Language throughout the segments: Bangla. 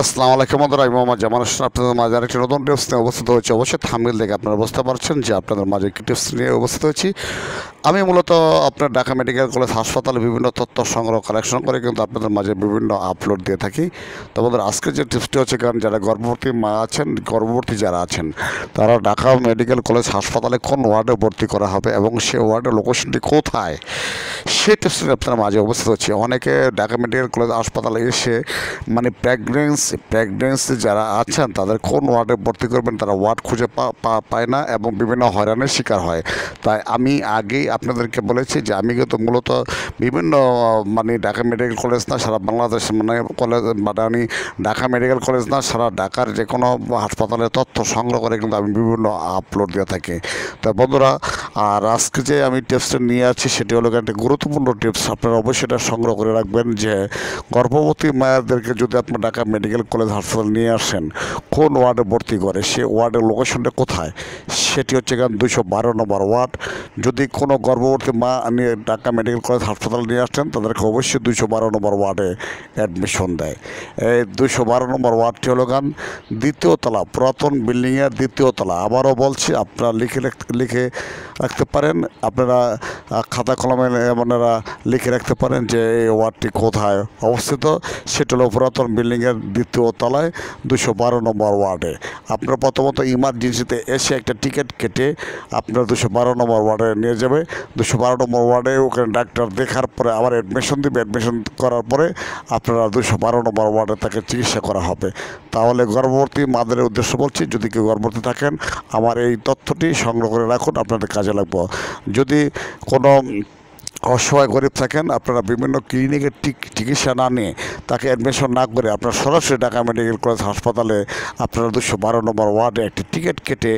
আসসালামু আলাইকুম বন্ধুরা আমি জামান হোসেন আপনাদের মাঝে আরেকটি নতুন টিপস নিয়ে অবস্থিত হয়েছে অবশ্যই থামবিল দেখে আপনারা বুঝতে পারছেন যে আপনাদের মাঝে একটি টিপস নিয়ে অবস্থিত হয়েছি আমি মূলত আপনার ঢাকা মেডিকেল কলেজ হাসপাতালে বিভিন্ন তথ্য সংগ্রহ কালেকশন করে কিন্তু আপনাদের মাঝে বিভিন্ন আপলোড দিয়ে থাকি তো আমাদের আজকে যে টিপসটি হচ্ছে কারণ যারা গর্ভবতী মা আছেন গর্ভবতী যারা আছেন তারা ঢাকা মেডিকেল কলেজ হাসপাতালে কোন ওয়ার্ডে ভর্তি করা হবে এবং সে ওয়ার্ডের লোকেশনটি কোথায় সেই টিপসটি আপনার মাঝে অবস্থিত হচ্ছে অনেকে ঢাকা মেডিকেল কলেজ হাসপাতালে এসে মানে প্রেগনেন্সি প্রেগনেন্সি প্রেগনেন্সি যারা আছেন তাদের কোন ওয়ার্ডে ভর্তি করবেন তারা ওয়ার্ড খুঁজে পায় না এবং বিভিন্ন হয়রানের শিকার হয় তাই আমি আগেই আপনাদেরকে বলেছি যে আমি কিন্তু মূলত বিভিন্ন মানে ঢাকা মেডিকেল কলেজ না সারা বাংলাদেশ মানে কলেজ মানে ঢাকা মেডিকেল কলেজ না সারা ঢাকার যে কোনো হাসপাতালে তথ্য সংগ্রহ করে কিন্তু আমি বিভিন্ন আপলোড দিয়ে থাকি তা বন্ধুরা আর আজকে যে আমি টিপসটা নিয়ে আছি সেটি হলো একটি গুরুত্বপূর্ণ টিপস আপনারা অবশ্যই এটা সংগ্রহ করে রাখবেন যে গর্ভবতী মায়েদেরকে যদি আপনার ঢাকা মেডিকেল মেডিকেল কলেজ হাসপাতাল নিয়ে আসেন কোন ওয়ার্ডে ভর্তি করে সে ওয়ার্ডের লোকেশনটা কোথায় সেটি হচ্ছে এখানে দুশো বারো নম্বর ওয়ার্ড যদি কোনো গর্ভবতী মা নিয়ে ঢাকা মেডিকেল কলেজ হাসপাতাল নিয়ে আসছেন তাদেরকে অবশ্যই দুশো বারো নম্বর ওয়ার্ডে অ্যাডমিশন দেয় এই দুশো বারো নম্বর ওয়ার্ডটি হলো গান দ্বিতীয় তলা পুরাতন বিল্ডিংয়ের দ্বিতীয় তলা আবারও বলছি আপনারা লিখে লিখে রাখতে পারেন আপনারা খাতা কলমে আপনারা লিখে রাখতে পারেন যে এই ওয়ার্ডটি কোথায় অবস্থিত সেটা হলো পুরাতন বিল্ডিংয়ের দ্বিতীয় তলায় দুশো বারো নম্বর ওয়ার্ডে আপনার প্রথমত ইমার্জেন্সিতে এসে একটা টিকিট কেটে আপনার দুশো বারো নম্বর ওয়ার্ডে নিয়ে যাবে দুশো বারো নম্বর ওয়ার্ডে ওখানে ডাক্তার দেখার পরে আবার অ্যাডমিশন দেবে অ্যাডমিশন করার পরে আপনারা দুশো বারো নম্বর ওয়ার্ডে তাকে চিকিৎসা করা হবে তাহলে গর্ভবতী মাদের উদ্দেশ্য বলছি যদি কেউ গর্ভবতী থাকেন আমার এই তথ্যটি সংগ্রহ করে রাখুন আপনাদের কাজে লাগবো যদি কোন wrong. অসহায় গরিব থাকেন আপনারা বিভিন্ন ক্লিনিকের চিকিৎসা না নিয়ে তাকে অ্যাডমিশন না করে আপনারা সরাসরি ঢাকা মেডিকেল কলেজ হাসপাতালে আপনারা দুশো বারো নম্বর ওয়ার্ডে একটি টিকিট কেটে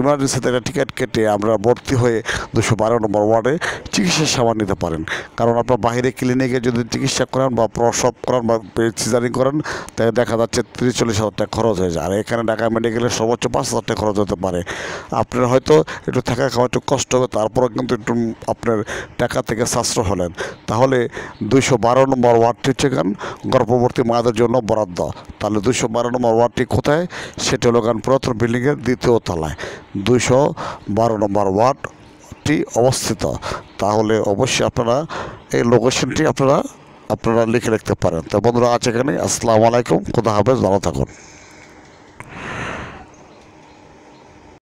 ইমার্জেন্সিতে একটা টিকিট কেটে আমরা ভর্তি হয়ে দুশো বারো নম্বর ওয়ার্ডে চিকিৎসা সেবা নিতে পারেন কারণ আপনার বাইরে ক্লিনিকে যদি চিকিৎসা করেন বা প্রসব করেন বা সিজারিং করেন তাহলে দেখা যাচ্ছে তিরিশ চল্লিশ হাজার টাকা খরচ হয়ে যায় আর এখানে ঢাকা মেডিকেলে সর্বোচ্চ পাঁচ হাজার টাকা খরচ হতে পারে আপনার হয়তো একটু থাকা খাওয়া একটু কষ্ট হবে তারপরেও কিন্তু একটু আপনার টাকা থেকে থেকে সাশ্রয় হলেন তাহলে দুইশো বারো নম্বর ওয়ার্ডটি গান গর্ভবর্তী মায়েদের জন্য বরাদ্দ তাহলে দুইশো বারো নম্বর ওয়ার্ডটি কোথায় সেটি হলো গান পুরাতন বিল্ডিংয়ের দ্বিতীয় তলায় দুইশো বারো নম্বর ওয়ার্ডটি অবস্থিত তাহলে অবশ্যই আপনারা এই লোকেশনটি আপনারা আপনারা লিখে রাখতে পারেন তো বন্ধুরা আজ এখানে আসসালামু আলাইকুম খুদা হাফেজ ভালো থাকুন